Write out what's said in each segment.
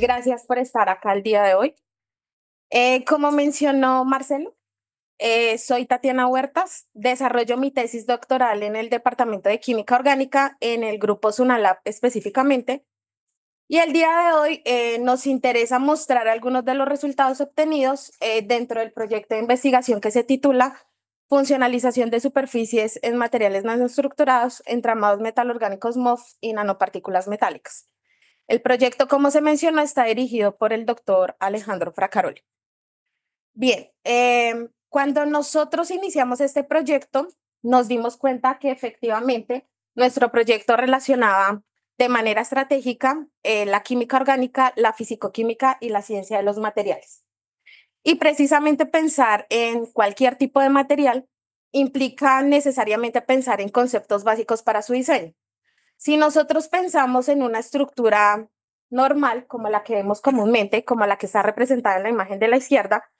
gracias por estar acá el día de hoy. Eh, como mencionó Marcelo, eh, soy Tatiana Huertas, desarrollo mi tesis doctoral en el Departamento de Química Orgánica en el grupo Sunalab específicamente. Y el día de hoy eh, nos interesa mostrar algunos de los resultados obtenidos dentro del proyecto de investigación que se titula Funcionalización de superficies en materiales nanoestructurados, entramados metalorgánicos MOF y nanopartículas metálicas. El proyecto, como se mencionó, está dirigido por el doctor Alejandro Fracaroli. Bien, em, cuando nosotros iniciamos este proyecto, nos dimos cuenta que efectivamente nuestro proyecto relacionaba de manera estratégica eh, la química orgánica, la fisicoquímica y la ciencia de los materiales. Y precisamente pensar en cualquier tipo de material implica necesariamente pensar en conceptos básicos para su diseño. Si nosotros pensamos en una estructura normal, como la que vemos comúnmente, como la que está representada en la imagen de la izquierda,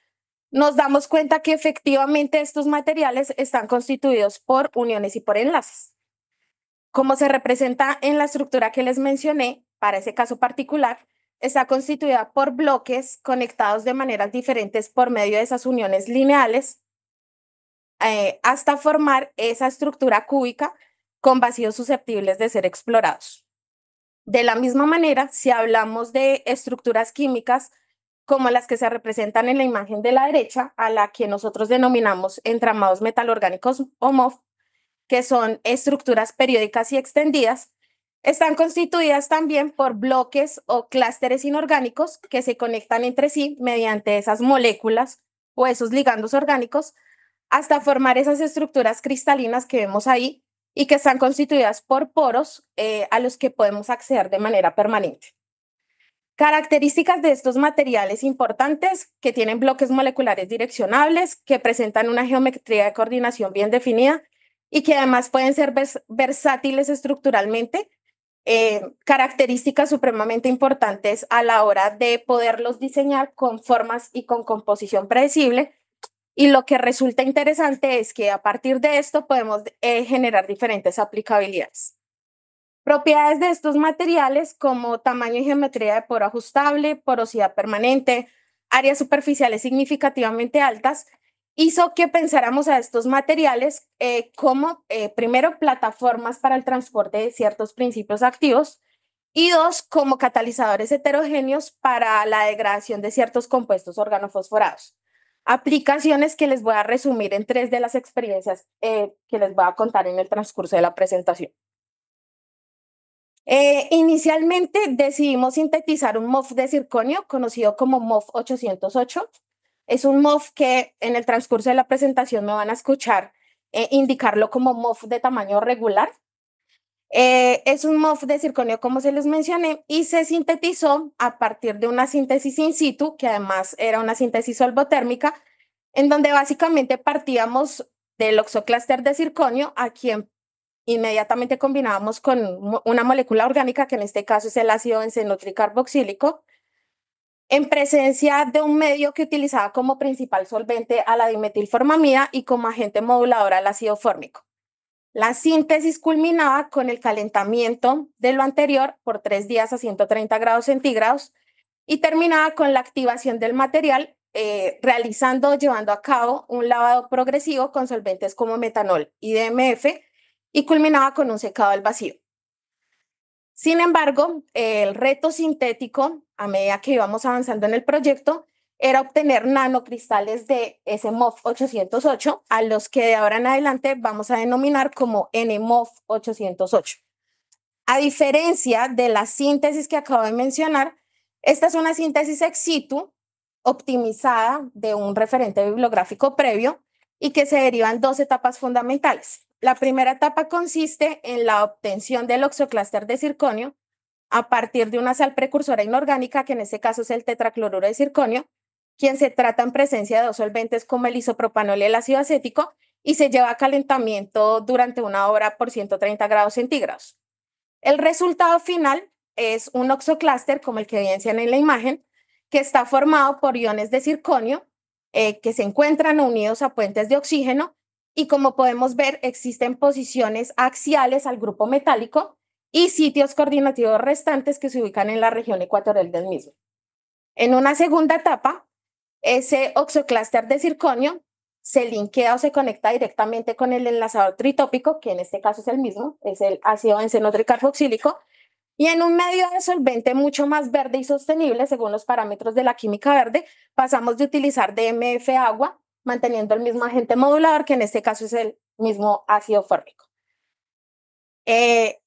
nos damos cuenta que efectivamente estos materiales están constituidos por uniones y por enlaces. Como se representa en la estructura que les mencioné, para ese caso particular, está constituida por bloques conectados de maneras diferentes por medio de esas uniones lineales eh, hasta formar esa estructura cúbica con vacíos susceptibles de ser explorados. De la misma manera, si hablamos de estructuras químicas como las que se representan en la imagen de la derecha, a la que nosotros denominamos entramados metalorgánicos o MOF, que son estructuras periódicas y extendidas, están constituidas también por bloques o clústeres inorgánicos que se conectan entre sí mediante esas moléculas o esos ligandos orgánicos hasta formar esas estructuras cristalinas que vemos ahí y que están constituidas por poros eh, a los que podemos acceder de manera permanente. Características de estos materiales importantes que tienen bloques moleculares direccionables, que presentan una geometría de coordinación bien definida y que además pueden ser versátiles estructuralmente, eh, características supremamente importantes a la hora de poderlos diseñar con formas y con composición predecible, y lo que resulta interesante es que a partir de esto podemos eh, generar diferentes aplicabilidades. Propiedades de estos materiales como tamaño y geometría de poro ajustable, porosidad permanente, áreas superficiales significativamente altas, hizo que pensáramos a estos materiales eh, como, eh, primero, plataformas para el transporte de ciertos principios activos y dos, como catalizadores heterogéneos para la degradación de ciertos compuestos organofosforados aplicaciones que les voy a resumir en tres de las experiencias eh, que les voy a contar en el transcurso de la presentación. Eh, inicialmente decidimos sintetizar un MOF de circonio conocido como MOF 808. Es un MOF que en el transcurso de la presentación me van a escuchar eh, indicarlo como MOF de tamaño regular. Eh, es un MOF de circonio, como se les mencioné, y se sintetizó a partir de una síntesis in situ, que además era una síntesis solvotérmica, en donde básicamente partíamos del oxoclúster de circonio, a quien inmediatamente combinábamos con una molécula orgánica, que en este caso es el ácido benzenotricarboxílico, en presencia de un medio que utilizaba como principal solvente a la dimetilformamida y como agente modulador al ácido fórmico. La síntesis culminaba con el calentamiento de lo anterior por tres días a 130 grados centígrados y terminaba con la activación del material eh, realizando llevando a cabo un lavado progresivo con solventes como metanol y DMF y culminaba con un secado al vacío. Sin embargo, el reto sintético, a medida que íbamos avanzando en el proyecto, era obtener nanocristales de SMOF 808, a los que de ahora en adelante vamos a denominar como NMOF 808. A diferencia de la síntesis que acabo de mencionar, esta es una síntesis ex situ optimizada de un referente bibliográfico previo y que se derivan dos etapas fundamentales. La primera etapa consiste en la obtención del oxoclúster de circonio a partir de una sal precursora inorgánica, que en este caso es el tetracloruro de circonio, quien se trata en presencia de dos solventes como el isopropanol y el ácido acético y se lleva a calentamiento durante una hora por 130 grados centígrados. El resultado final es un oxoclúster como el que evidencian en la imagen, que está formado por iones de circonio eh, que se encuentran unidos a puentes de oxígeno y como podemos ver existen posiciones axiales al grupo metálico y sitios coordinativos restantes que se ubican en la región ecuatorial del mismo. En una segunda etapa ese oxoclaster de circonio se linkea o se conecta directamente con el enlazador tritópico, que en este caso es el mismo, es el ácido tricarfoxílico y en un medio de solvente mucho más verde y sostenible, según los parámetros de la química verde, pasamos de utilizar DMF agua, manteniendo el mismo agente modulador, que en este caso es el mismo ácido fórmico. Eh,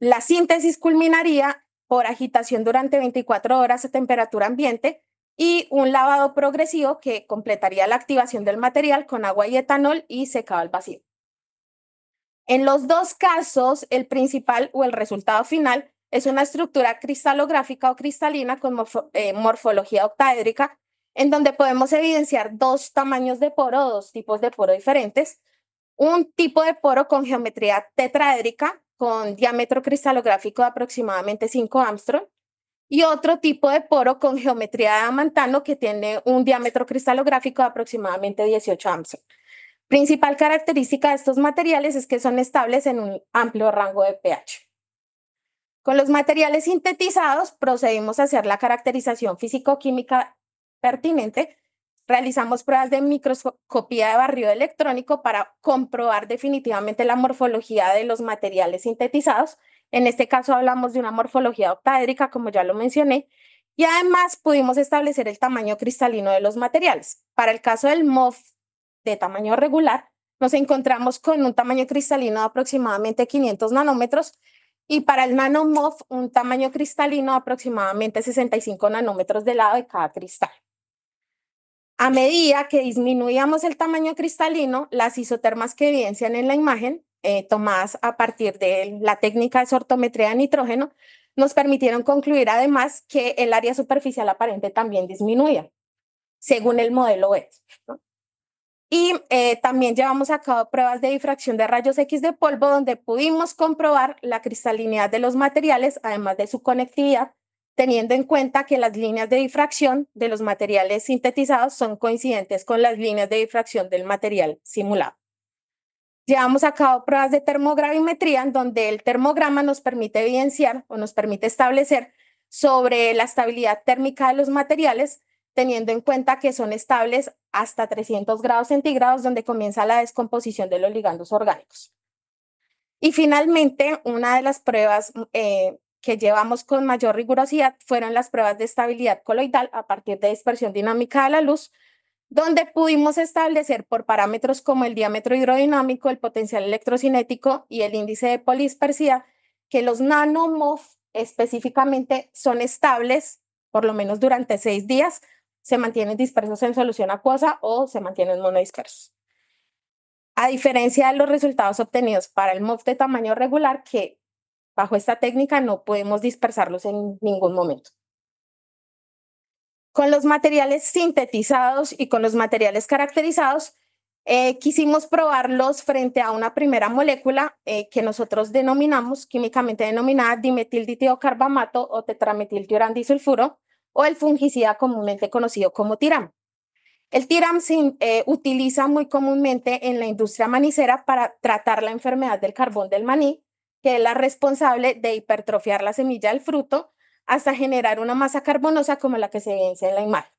la síntesis culminaría por agitación durante 24 horas a temperatura ambiente, y un lavado progresivo que completaría la activación del material con agua y etanol y secado al vacío. En los dos casos, el principal o el resultado final es una estructura cristalográfica o cristalina con eh, morfología octaédrica, en donde podemos evidenciar dos tamaños de poro, dos tipos de poro diferentes, un tipo de poro con geometría tetraédrica con diámetro cristalográfico de aproximadamente 5 Armstrong, y otro tipo de poro con geometría de amantano que tiene un diámetro cristalográfico de aproximadamente 18 amps. Principal característica de estos materiales es que son estables en un amplio rango de pH. Con los materiales sintetizados procedimos a hacer la caracterización físico-química pertinente. Realizamos pruebas de microscopía de barrido electrónico para comprobar definitivamente la morfología de los materiales sintetizados en este caso hablamos de una morfología octaédrica, como ya lo mencioné, y además pudimos establecer el tamaño cristalino de los materiales. Para el caso del MOF de tamaño regular, nos encontramos con un tamaño cristalino de aproximadamente 500 nanómetros y para el nanomof un tamaño cristalino de aproximadamente 65 nanómetros de lado de cada cristal. A medida que disminuíamos el tamaño cristalino, las isotermas que evidencian en la imagen eh, tomadas a partir de la técnica de sortometría de nitrógeno nos permitieron concluir además que el área superficial aparente también disminuía, según el modelo B. Y eh, también llevamos a cabo pruebas de difracción de rayos X de polvo, donde pudimos comprobar la cristalinidad de los materiales, además de su conectividad, teniendo en cuenta que las líneas de difracción de los materiales sintetizados son coincidentes con las líneas de difracción del material simulado. Llevamos a cabo pruebas de termogravimetría, en donde el termograma nos permite evidenciar o nos permite establecer sobre la estabilidad térmica de los materiales, teniendo en cuenta que son estables hasta 300 grados centígrados, donde comienza la descomposición de los ligandos orgánicos. Y finalmente, una de las pruebas eh, que llevamos con mayor rigurosidad fueron las pruebas de estabilidad coloidal a partir de dispersión dinámica de la luz, donde pudimos establecer por parámetros como el diámetro hidrodinámico, el potencial electrocinético y el índice de polispersidad, que los nanomov específicamente son estables, por lo menos durante seis días, se mantienen dispersos en solución acuosa o se mantienen monodispersos. A diferencia de los resultados obtenidos para el MOF de tamaño regular, que bajo esta técnica no podemos dispersarlos en ningún momento. Con los materiales sintetizados y con los materiales caracterizados, eh, quisimos probarlos frente a una primera molécula eh, que nosotros denominamos, químicamente denominada dimetilditiocarbamato o tetrametiltiorandisulfuro, o el fungicida comúnmente conocido como tiram. El tiram se eh, utiliza muy comúnmente en la industria manicera para tratar la enfermedad del carbón del maní, que es la responsable de hipertrofiar la semilla del fruto hasta generar una masa carbonosa como la que se evidencia en la imagen.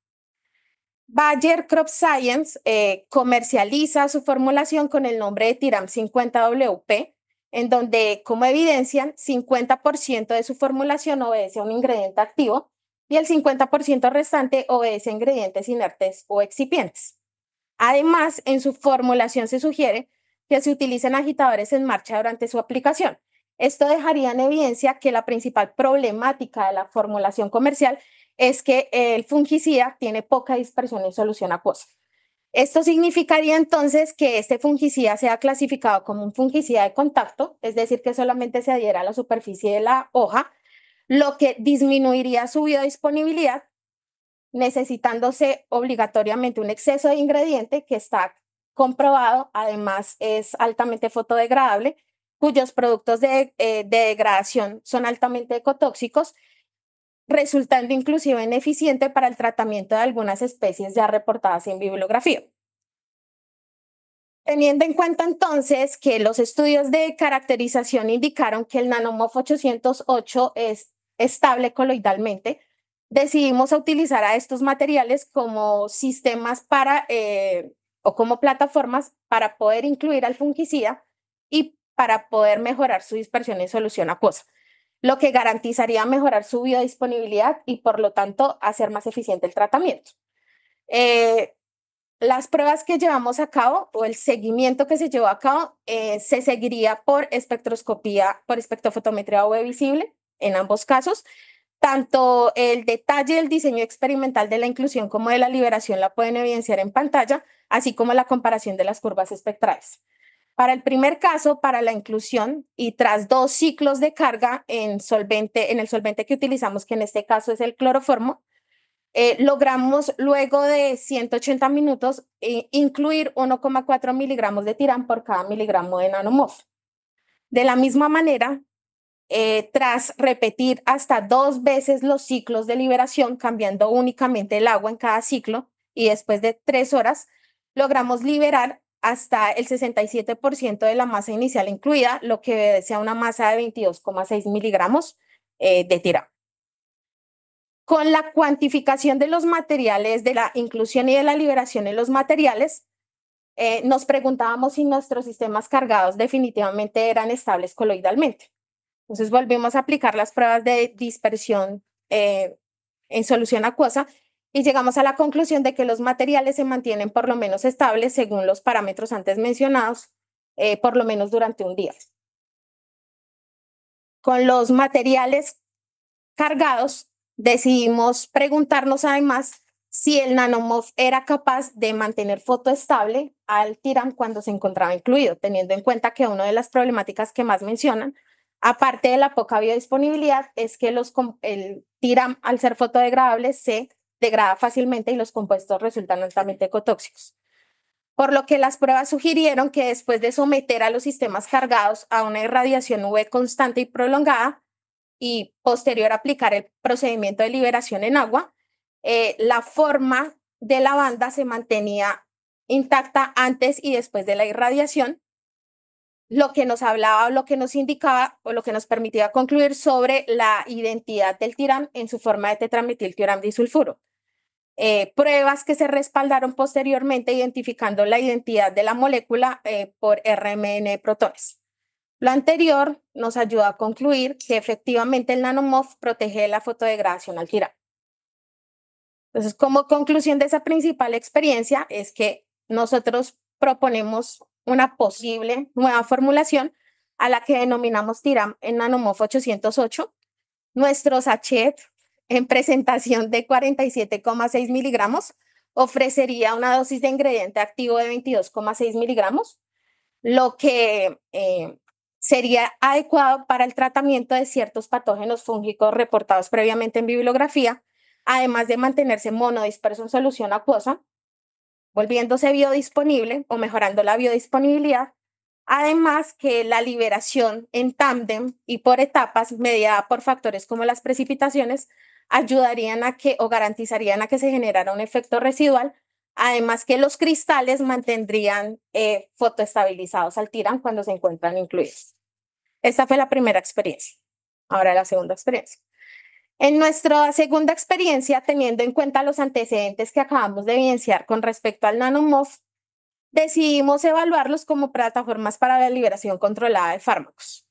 Bayer Crop Science eh, comercializa su formulación con el nombre de Tiram 50WP, en donde, como evidencian, 50% de su formulación obedece a un ingrediente activo y el 50% restante obedece a ingredientes inertes o excipientes. Además, en su formulación se sugiere que se utilicen agitadores en marcha durante su aplicación, esto dejaría en evidencia que la principal problemática de la formulación comercial es que el fungicida tiene poca dispersión en solución acuosa. Esto significaría entonces que este fungicida sea clasificado como un fungicida de contacto, es decir, que solamente se adhiera a la superficie de la hoja, lo que disminuiría su biodisponibilidad, necesitándose obligatoriamente un exceso de ingrediente que está comprobado, además es altamente fotodegradable cuyos productos de, eh, degradación son altamente ecotóxicos, resultando inclusive ineficiente para el tratamiento de algunas especies ya reportadas en bibliografía. Teniendo en cuenta entonces que los estudios de caracterización indicaron que el nanomofo 808 es estable coloidalmente, decidimos utilizar a estos materiales como sistemas para eh, o como plataformas para poder incluir al fungicida y para poder mejorar su dispersión en solución acuosa, lo que garantizaría mejorar su biodisponibilidad y por lo tanto hacer más eficiente el tratamiento. Eh, las pruebas que llevamos a cabo o el seguimiento que se llevó a cabo eh, se seguiría por espectroscopía, por espectrofotometría UV visible en ambos casos. Tanto el detalle del diseño experimental de la inclusión como de la liberación la pueden evidenciar en pantalla, así como la comparación de las curvas espectrales. Para el primer caso, para la inclusión y tras dos ciclos de carga en, solvente, en el solvente que utilizamos, que en este caso es el cloroformo, eh, logramos luego de 180 minutos eh, incluir 1,4 miligramos de tirán por cada miligramo de nanomof. De la misma manera, eh, tras repetir hasta dos veces los ciclos de liberación, cambiando únicamente el agua en cada ciclo, y después de tres horas, logramos liberar hasta el 67% de la masa inicial incluida, lo que sea una masa de 22,6 miligramos eh, de tira. Con la cuantificación de los materiales, de la inclusión y de la liberación en los materiales, eh, nos preguntábamos si nuestros sistemas cargados definitivamente eran estables coloidalmente. Entonces volvimos a aplicar las pruebas de dispersión eh, en solución acuosa y llegamos a la conclusión de que los materiales se mantienen por lo menos estables según los parámetros antes mencionados, eh, por lo menos durante un día. Con los materiales cargados, decidimos preguntarnos además si el nanomof era capaz de mantener foto estable al TIRAM cuando se encontraba incluido, teniendo en cuenta que una de las problemáticas que más mencionan, aparte de la poca biodisponibilidad, es que los, el TIRAM al ser fotodegradable se degrada fácilmente y los compuestos resultan altamente ecotóxicos. Por lo que las pruebas sugirieron que después de someter a los sistemas cargados a una irradiación UV constante y prolongada y posterior aplicar el procedimiento de liberación en agua, eh, la forma de la banda se mantenía intacta antes y después de la irradiación, lo que nos hablaba lo que nos indicaba o lo que nos permitía concluir sobre la identidad del tirán en su forma de tetrametiltiram disulfuro. Eh, pruebas que se respaldaron posteriormente identificando la identidad de la molécula eh, por RMN protones. Lo anterior nos ayuda a concluir que efectivamente el nanomof protege la fotodegradación al TIRAM. Entonces, como conclusión de esa principal experiencia es que nosotros proponemos una posible nueva formulación a la que denominamos TIRAM en nanomov 808. Nuestros sachet en presentación de 47,6 miligramos, ofrecería una dosis de ingrediente activo de 22,6 miligramos, lo que eh, sería adecuado para el tratamiento de ciertos patógenos fúngicos reportados previamente en bibliografía, además de mantenerse monodisperso en solución acuosa, volviéndose biodisponible o mejorando la biodisponibilidad, además que la liberación en tándem y por etapas mediada por factores como las precipitaciones ayudarían a que o garantizarían a que se generara un efecto residual, además que los cristales mantendrían eh, fotoestabilizados al tirán cuando se encuentran incluidos. Esta fue la primera experiencia. Ahora la segunda experiencia. En nuestra segunda experiencia, teniendo en cuenta los antecedentes que acabamos de evidenciar con respecto al nanomof, decidimos evaluarlos como plataformas para la liberación controlada de fármacos.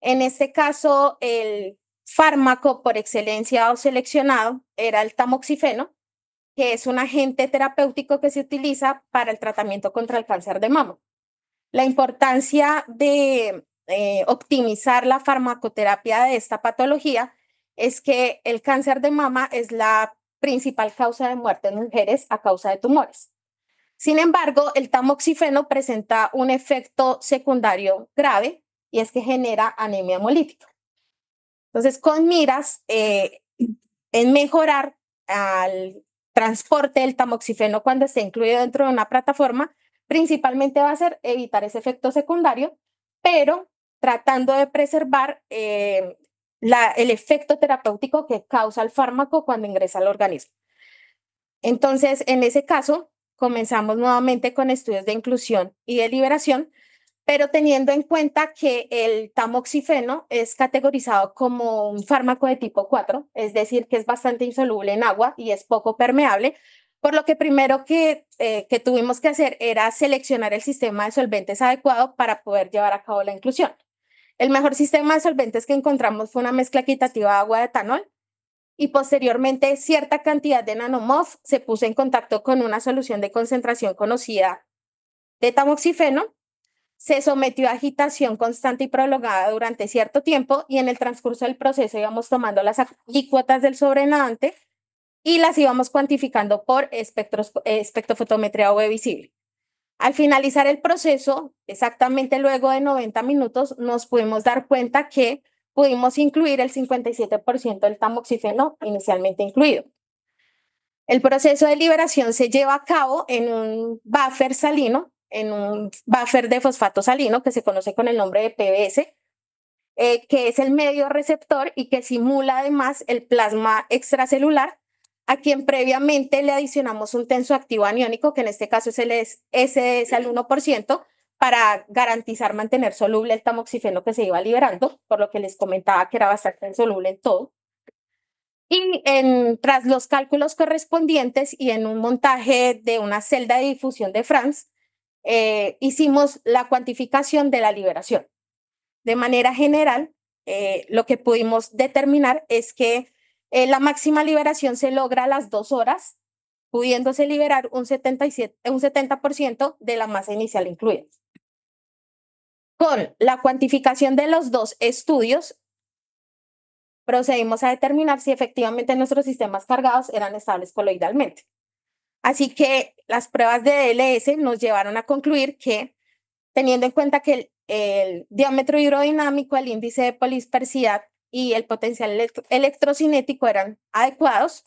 En este caso, el fármaco por excelencia o seleccionado era el tamoxifeno, que es un agente terapéutico que se utiliza para el tratamiento contra el cáncer de mama. La importancia de eh, optimizar la farmacoterapia de esta patología es que el cáncer de mama es la principal causa de muerte en mujeres a causa de tumores. Sin embargo, el tamoxifeno presenta un efecto secundario grave y es que genera anemia hemolítica. Entonces, con miras eh, en mejorar al transporte del tamoxifeno cuando esté incluido dentro de una plataforma, principalmente va a ser evitar ese efecto secundario, pero tratando de preservar eh, el efecto terapéutico que causa el fármaco cuando ingresa al organismo. Entonces, en ese caso, comenzamos nuevamente con estudios de inclusión y de liberación pero teniendo en cuenta que el tamoxifeno es categorizado como un fármaco de tipo 4, es decir, que es bastante insoluble en agua y es poco permeable, por lo que primero que, eh, que tuvimos que hacer era seleccionar el sistema de solventes adecuado para poder llevar a cabo la inclusión. El mejor sistema de solventes que encontramos fue una mezcla equitativa de agua de etanol y posteriormente cierta cantidad de nanoMOF se puso en contacto con una solución de concentración conocida de tamoxifeno se sometió a agitación constante y prolongada durante cierto tiempo y en el transcurso del proceso íbamos tomando las alícuotas del sobrenadante y las íbamos cuantificando por espectrofotometría UV visible. Al finalizar el proceso, exactamente luego de 90 minutos, nos pudimos dar cuenta que pudimos incluir el 57% del tamoxifeno inicialmente incluido. El proceso de liberación se lleva a cabo en un buffer salino en un buffer de fosfato salino que se conoce con el nombre de PBS, eh, que es el medio receptor y que simula además el plasma extracelular, a quien previamente le adicionamos un tensoactivo aniónico, que en este caso es el SDS al 1%, para garantizar mantener soluble el tamoxifeno que se iba liberando, por lo que les comentaba que era bastante insoluble en todo. Y en, tras los cálculos correspondientes y en un montaje de una celda de difusión de Franz, eh, hicimos la cuantificación de la liberación. De manera general, eh, lo que pudimos determinar es que eh, la máxima liberación se logra a las dos horas, pudiéndose liberar un, 77, un 70% de la masa inicial incluida. Con la cuantificación de los dos estudios, procedimos a determinar si efectivamente nuestros sistemas cargados eran estables coloidalmente. Así que las pruebas de DLS nos llevaron a concluir que, teniendo en cuenta que el, diámetro hidrodinámico, el índice de polispersidad y el potencial electrocinético eran adecuados,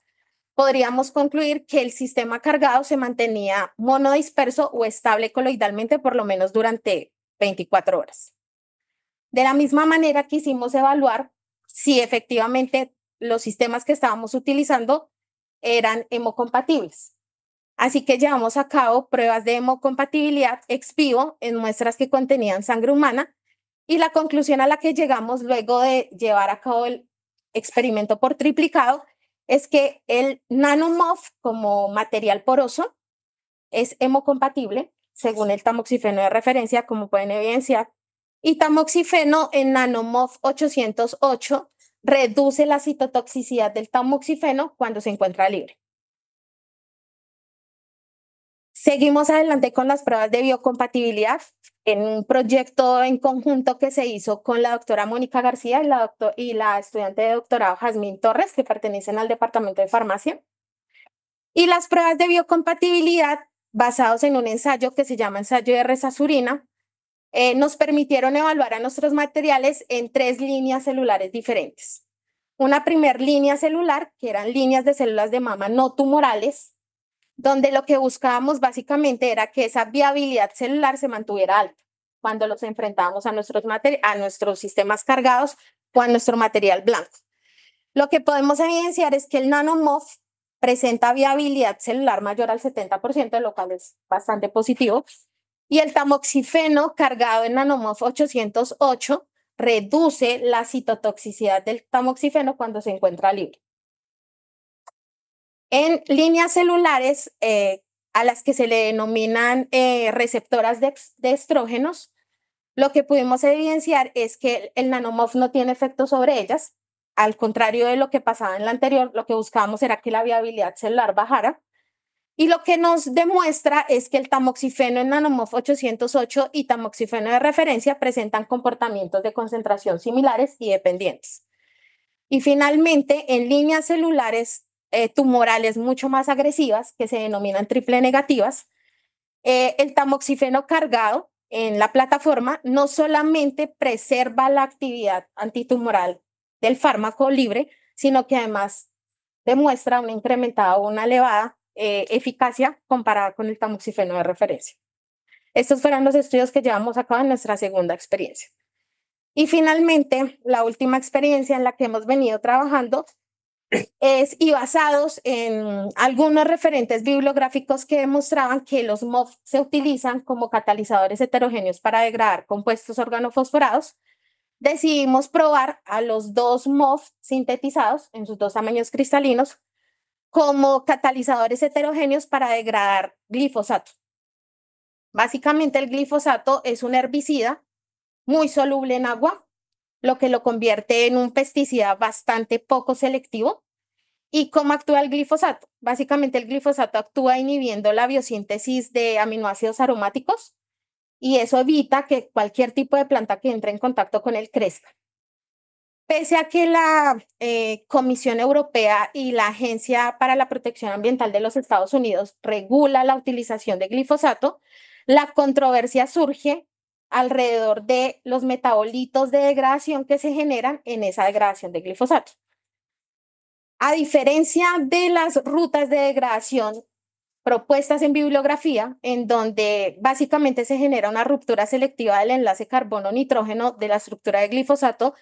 podríamos concluir que el sistema cargado se mantenía monodisperso o estable coloidalmente por lo menos durante 24 horas. De la misma manera quisimos evaluar si efectivamente los sistemas que estábamos utilizando eran hemocompatibles. Así que llevamos a cabo pruebas de hemocompatibilidad ex vivo en muestras que contenían sangre humana y la conclusión a la que llegamos luego de llevar a cabo el experimento por triplicado es que el nanomof como material poroso es hemocompatible según el tamoxifeno de referencia, como pueden evidenciar, y tamoxifeno en nanomof 808 reduce la citotoxicidad del tamoxifeno cuando se encuentra libre. Seguimos adelante con las pruebas de biocompatibilidad en un proyecto en conjunto que se hizo con la doctora Mónica García y la, y la estudiante de doctorado Jazmín Torres, que pertenecen al Departamento de Farmacia. Y las pruebas de biocompatibilidad basados en un ensayo que se llama ensayo de resasurina, eh, nos permitieron evaluar a nuestros materiales en tres líneas celulares diferentes. Una primer línea celular, que eran líneas de células de mama no tumorales, donde lo que buscábamos básicamente era que esa viabilidad celular se mantuviera alta cuando los enfrentábamos a nuestros, a nuestros sistemas cargados o a nuestro material blanco. Lo que podemos evidenciar es que el NanoMOF presenta viabilidad celular mayor al 70%, lo cual es bastante positivo, y el tamoxifeno cargado en nanomof 808 reduce la citotoxicidad del tamoxifeno cuando se encuentra libre en líneas celulares eh, a las que se le denominan eh, receptoras de, estrógenos, lo que pudimos evidenciar es que el nanomof no tiene efecto sobre ellas. Al contrario de lo que pasaba en la anterior, lo que buscábamos era que la viabilidad celular bajara. Y lo que nos demuestra es que el tamoxifeno en nanomof 808 y tamoxifeno de referencia presentan comportamientos de concentración similares y dependientes. Y finalmente, en líneas celulares eh, tumorales mucho más agresivas, que se denominan triple negativas. Eh, el tamoxifeno cargado en la plataforma no solamente preserva la actividad antitumoral del fármaco libre, sino que además demuestra una incrementada o una elevada eh, eficacia comparada con el tamoxifeno de referencia. Estos fueron los estudios que llevamos a cabo en nuestra segunda experiencia. Y finalmente, la última experiencia en la que hemos venido trabajando es, y basados en algunos referentes bibliográficos que demostraban que los MOF se utilizan como catalizadores heterogéneos para degradar compuestos organofosforados, decidimos probar a los dos MOF sintetizados en sus dos tamaños cristalinos como catalizadores heterogéneos para degradar glifosato. Básicamente el glifosato es un herbicida muy soluble en agua, lo que lo convierte en un pesticida bastante poco selectivo. ¿Y cómo actúa el glifosato? Básicamente el glifosato actúa inhibiendo la biosíntesis de aminoácidos aromáticos y eso evita que cualquier tipo de planta que entre en contacto con él crezca. Pese a que la eh, Comisión Europea y la Agencia para la Protección Ambiental de los Estados Unidos regula la utilización de glifosato, la controversia surge alrededor de los metabolitos de degradación que se generan en esa degradación de glifosato. A diferencia de las rutas de degradación propuestas en bibliografía, en donde básicamente se genera una ruptura selectiva del enlace carbono-nitrógeno de la estructura de glifosato,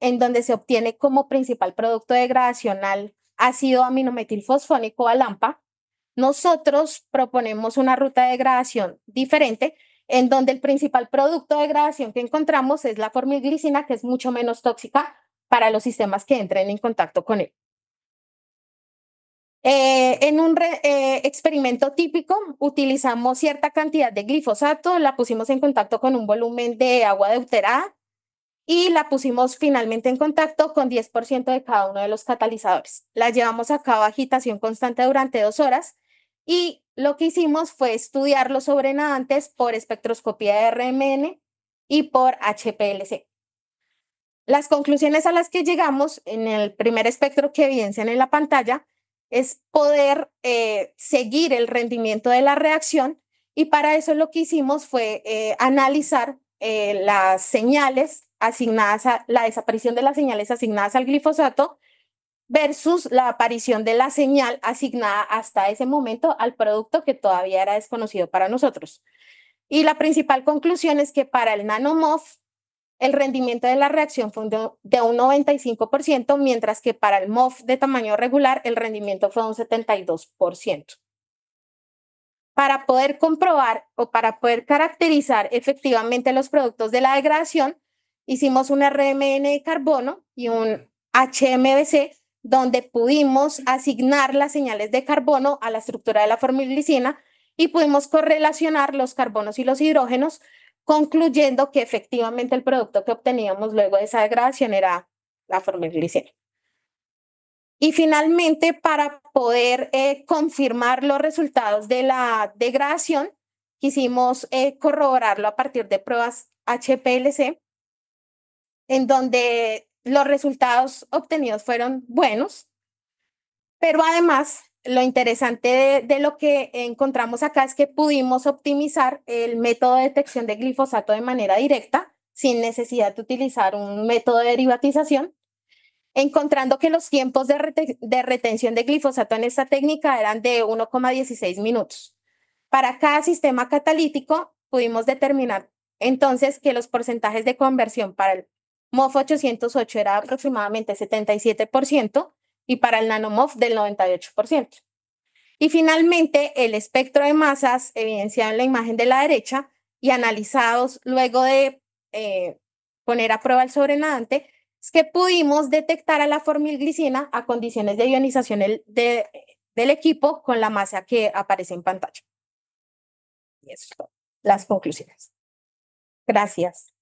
en donde se obtiene como principal producto degradacional ácido aminometilfosfónico ALAMPA, nosotros proponemos una ruta de degradación diferente en donde el principal producto de degradación que encontramos es la formiglicina, que es mucho menos tóxica para los sistemas que entren en contacto con él. Eh, en un eh, experimento típico utilizamos cierta cantidad de glifosato, la pusimos en contacto con un volumen de agua deuterada y la pusimos finalmente en contacto con 10% de cada uno de los catalizadores. La llevamos a cabo agitación constante durante dos horas y lo que hicimos fue estudiar los sobrenadantes por espectroscopía de RMN y por HPLC. Las conclusiones a las que llegamos en el primer espectro que evidencian en la pantalla es poder eh, seguir el rendimiento de la reacción y para eso lo que hicimos fue eh, analizar eh, las señales asignadas a la desaparición de las señales asignadas al glifosato versus la aparición de la señal asignada hasta ese momento al producto que todavía era desconocido para nosotros. Y la principal conclusión es que para el nano MOF, el rendimiento de la reacción fue de un 95%, mientras que para el MOF de tamaño regular el rendimiento fue un 72%. Para poder comprobar o para poder caracterizar efectivamente los productos de la degradación, hicimos un RMN de carbono y un HMBC donde pudimos asignar las señales de carbono a la estructura de la formiglicina y pudimos correlacionar los carbonos y los hidrógenos, concluyendo que efectivamente el producto que obteníamos luego de esa degradación era la formiglicina. Y finalmente, para poder eh, confirmar los resultados de la degradación, quisimos eh, corroborarlo a partir de pruebas HPLC, en donde los resultados obtenidos fueron buenos, pero además lo interesante de, lo que encontramos acá es que pudimos optimizar el método de detección de glifosato de manera directa, sin necesidad de utilizar un método de derivatización, encontrando que los tiempos de, de retención de glifosato en esta técnica eran de 1,16 minutos. Para cada sistema catalítico pudimos determinar entonces que los porcentajes de conversión para el MOF 808 era aproximadamente 77% y para el nanomof del 98%. Y finalmente, el espectro de masas evidenciado en la imagen de la derecha y analizados luego de eh, poner a prueba el sobrenadante, es que pudimos detectar a la formilglicina a condiciones de ionización del equipo con la masa que aparece en pantalla. Y eso Las conclusiones. Gracias.